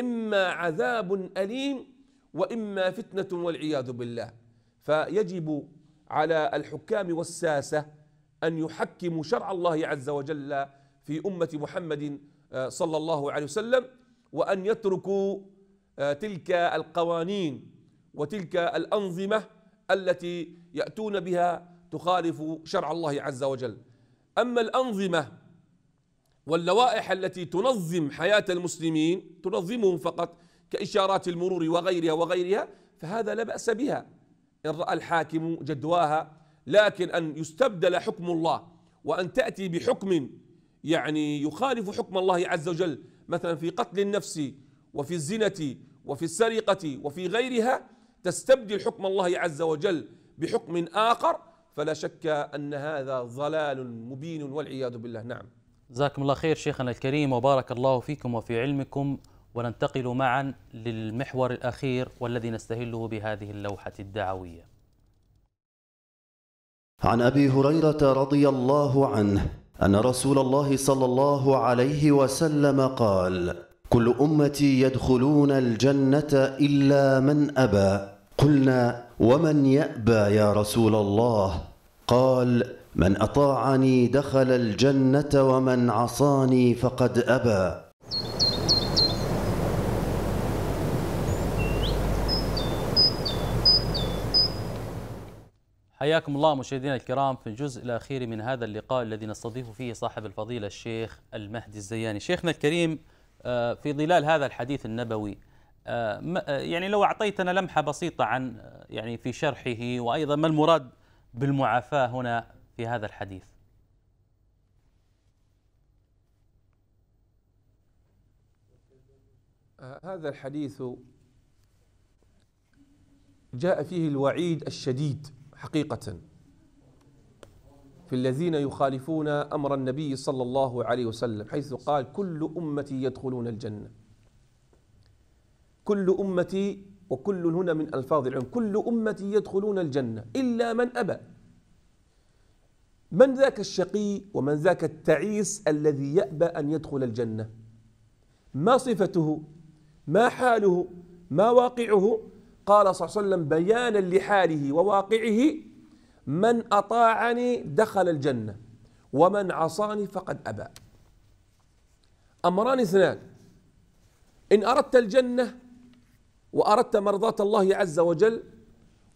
إما عذاب أليم وإما فتنة والعياذ بالله فيجب على الحكام والساسة أن يحكموا شرع الله عز وجل في أمة محمد آه، صلى الله عليه وسلم وأن يتركوا آه، تلك القوانين وتلك الأنظمة التي يأتون بها تخالف شرع الله عز وجل أما الأنظمة واللوائح التي تنظم حياة المسلمين تنظمهم فقط كإشارات المرور وغيرها وغيرها فهذا لا بأس بها إن رأى الحاكم جدواها لكن أن يستبدل حكم الله وأن تأتي بحكم يعني يخالف حكم الله عز وجل مثلا في قتل النفس وفي الزنة وفي السرقة وفي غيرها تستبدل حكم الله عز وجل بحكم آخر فلا شك أن هذا ضلال مبين والعياذ بالله نعم جزاكم الله خير شيخنا الكريم وبارك الله فيكم وفي علمكم وننتقل معا للمحور الأخير والذي نستهله بهذه اللوحة الدعوية عن أبي هريرة رضي الله عنه ان رسول الله صلى الله عليه وسلم قال كل امتي يدخلون الجنه الا من ابى قلنا ومن يابى يا رسول الله قال من اطاعني دخل الجنه ومن عصاني فقد ابى حياكم الله مشاهدينا الكرام في الجزء الأخير من هذا اللقاء الذي نستضيف فيه صاحب الفضيلة الشيخ المهدي الزياني شيخنا الكريم آه، في ظلال هذا الحديث النبوي آه، آه، يعني لو أعطيتنا لمحة بسيطة عن يعني في شرحه وأيضا ما المراد بالمعافاة هنا في هذا الحديث هذا الحديث جاء فيه الوعيد الشديد حقيقة في الذين يخالفون أمر النبي صلى الله عليه وسلم حيث قال كل أمتي يدخلون الجنة كل أمتي وكل هنا من ألفاظ العلم كل أمتي يدخلون الجنة إلا من أبى من ذاك الشقي ومن ذاك التعيس الذي يأبى أن يدخل الجنة ما صفته ما حاله ما واقعه قال صلى الله عليه وسلم بيانا لحاله وواقعه من أطاعني دخل الجنة ومن عصاني فقد أبى أمران اثنان إن أردت الجنة وأردت مرضاة الله عز وجل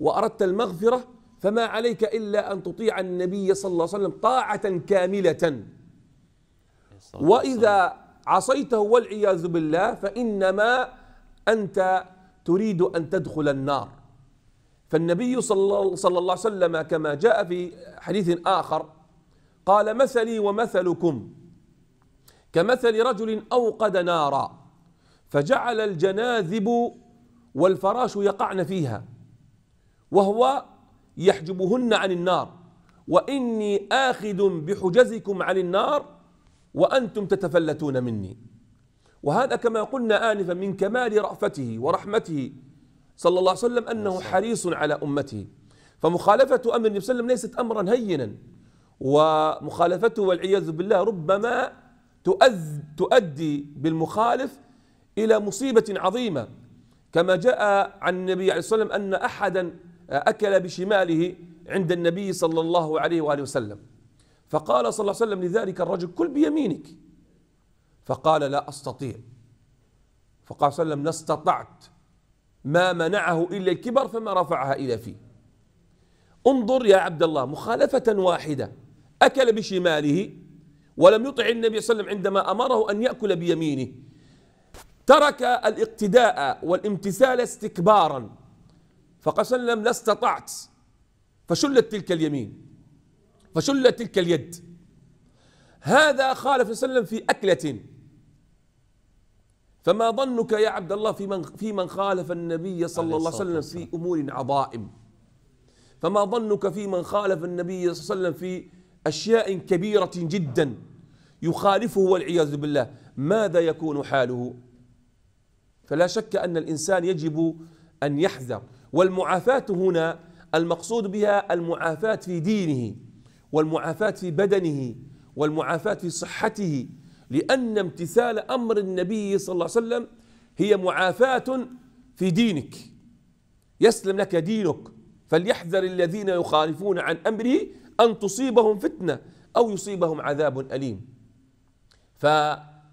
وأردت المغفرة فما عليك إلا أن تطيع النبي صلى الله عليه وسلم طاعة كاملة وإذا عصيته والعياذ بالله فإنما أنت تريد أن تدخل النار فالنبي صلى الله عليه وسلم كما جاء في حديث آخر قال مثلي ومثلكم كمثل رجل أوقد نارا فجعل الجناذب والفراش يقعن فيها وهو يحجبهن عن النار وإني آخذ بحجزكم عن النار وأنتم تتفلتون مني وهذا كما قلنا آنفا من كمال رأفته ورحمته صلى الله عليه وسلم أنه نعم. حريص على أمته فمخالفة أمر النبي صلى الله عليه وسلم ليست أمرا هينا ومخالفته والعياذ بالله ربما تؤدي بالمخالف إلى مصيبة عظيمة كما جاء عن النبي عليه الصلاة والسلام أن أحدا أكل بشماله عند النبي صلى الله عليه وآله وسلم فقال صلى الله عليه وسلم لذلك الرجل كل بيمينك فقال لا أستطيع فقال صلى الله عليه وسلم لاستطعت ما منعه إلا الكبر فما رفعها إلى فيه انظر يا عبد الله مخالفة واحدة أكل بشماله ولم يطع النبي صلى الله عليه وسلم عندما أمره أن يأكل بيمينه ترك الاقتداء والامتثال استكبارا فقال صلى الله عليه وسلم استطعت فشلت تلك اليمين فشلت تلك اليد هذا خالف صلى الله عليه وسلم في أكلة فما ظنك يا عبد الله في من في من خالف النبي صلى الله عليه وسلم في امور عظائم فما ظنك في من خالف النبي صلى الله عليه وسلم في اشياء كبيره جدا يخالفه والعياذ بالله ماذا يكون حاله فلا شك ان الانسان يجب ان يحذر والمعافاه هنا المقصود بها المعافاه في دينه والمعافاه في بدنه والمعافاه في صحته لأن امتثال أمر النبي صلى الله عليه وسلم هي معافاة في دينك يسلم لك دينك فليحذر الذين يخالفون عن أمره أن تصيبهم فتنة أو يصيبهم عذاب أليم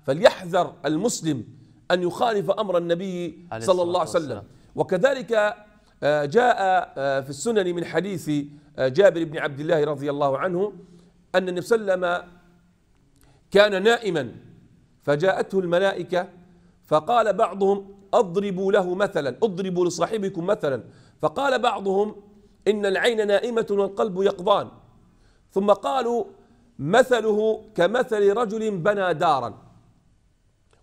فليحذر المسلم أن يخالف أمر النبي صلى الله عليه وسلم وكذلك آه، جاء آه، في السنن من حديث آه، جابر بن عبد الله رضي الله عنه أن النبي صلى الله عليه وسلم كان نائما فجاءته الملائكة فقال بعضهم أضربوا له مثلا أضربوا لصاحبكم مثلا فقال بعضهم إن العين نائمة والقلب يقظان ثم قالوا مثله كمثل رجل بنى دارا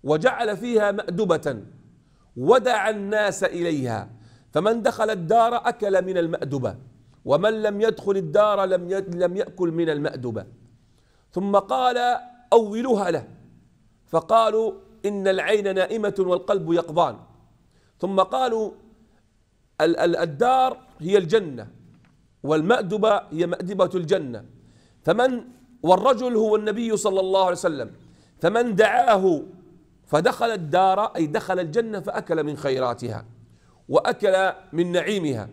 وجعل فيها مأدبة ودعا الناس إليها فمن دخل الدار أكل من المأدبة ومن لم يدخل الدار لم لم يأكل من المأدبة ثم قال أولوها له فقالوا إن العين نائمة والقلب يقظان ثم قالوا الدار هي الجنة والمأدبة هي مأدبة الجنة فمن والرجل هو النبي صلى الله عليه وسلم فمن دعاه فدخل الدار أي دخل الجنة فأكل من خيراتها وأكل من نعيمها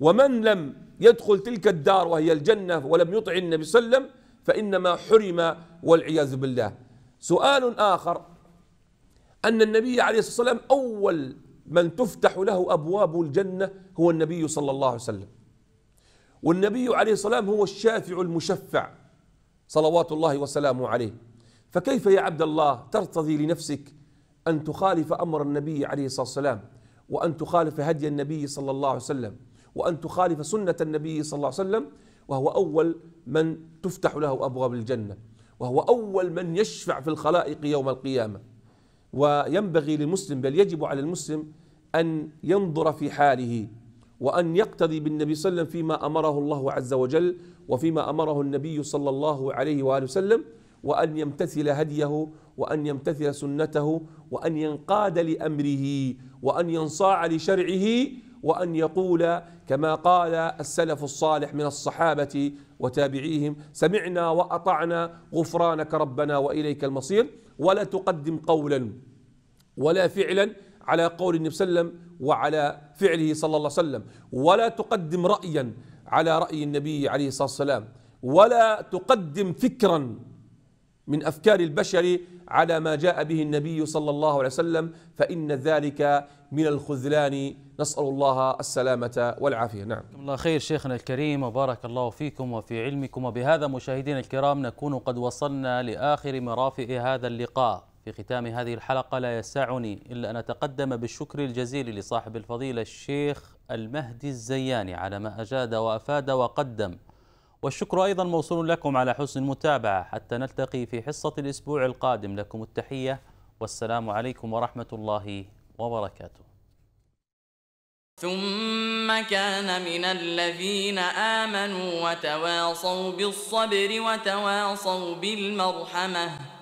ومن لم يدخل تلك الدار وهي الجنة ولم يطع النبي صلى الله عليه وسلم فإنما حرم والعياذ بالله سؤال آخر أن النبي عليه الصلاة والسلام أول من تفتح له أبواب الجنة هو النبي صلى الله عليه وسلم والنبي عليه الصلاة والسلام هو الشافع المشفع صلوات الله وسلامه عليه فكيف يا عبد الله ترتضي لنفسك أن تخالف أمر النبي عليه الصلاة والسلام وأن تخالف هدي النبي صلى الله عليه وسلم وأن تخالف سنة النبي صلى الله عليه وسلم وهو أول من تفتح له أبواب الجنة وهو أول من يشفع في الخلائق يوم القيامة وينبغي للمسلم بل يجب على المسلم أن ينظر في حاله وأن يقتدي بالنبي صلى الله عليه وسلم فيما أمره الله عز وجل وفيما أمره النبي صلى الله عليه وآله وسلم وأن يمتثل هديه وأن يمتثل سنته وأن ينقاد لأمره وأن ينصاع لشرعه وأن يقول كما قال السلف الصالح من الصحابة وتابعيهم سمعنا وأطعنا غفرانك ربنا وإليك المصير ولا تقدم قولا ولا فعلا على قول النبي صلى الله عليه وسلم وعلى فعله صلى الله عليه وسلم ولا تقدم رأيا على رأي النبي عليه الصلاة والسلام ولا تقدم فكرا من أفكار البشر على ما جاء به النبي صلى الله عليه وسلم فإن ذلك من الخذلان نسأل الله السلامة والعافية نعم الله خير شيخنا الكريم وبارك الله فيكم وفي علمكم وبهذا مشاهدينا الكرام نكون قد وصلنا لآخر مرافئ هذا اللقاء في ختام هذه الحلقة لا يسعني إلا أن أتقدم بالشكر الجزيل لصاحب الفضيلة الشيخ المهدي الزياني على ما أجاد وأفاد وقدم والشكر أيضا موصول لكم على حسن المتابعة حتى نلتقي في حصة الأسبوع القادم لكم التحية والسلام عليكم ورحمة الله وبركاته ثم كان من الذين آمنوا وتواصوا بالصبر وتواصوا بالمرحمة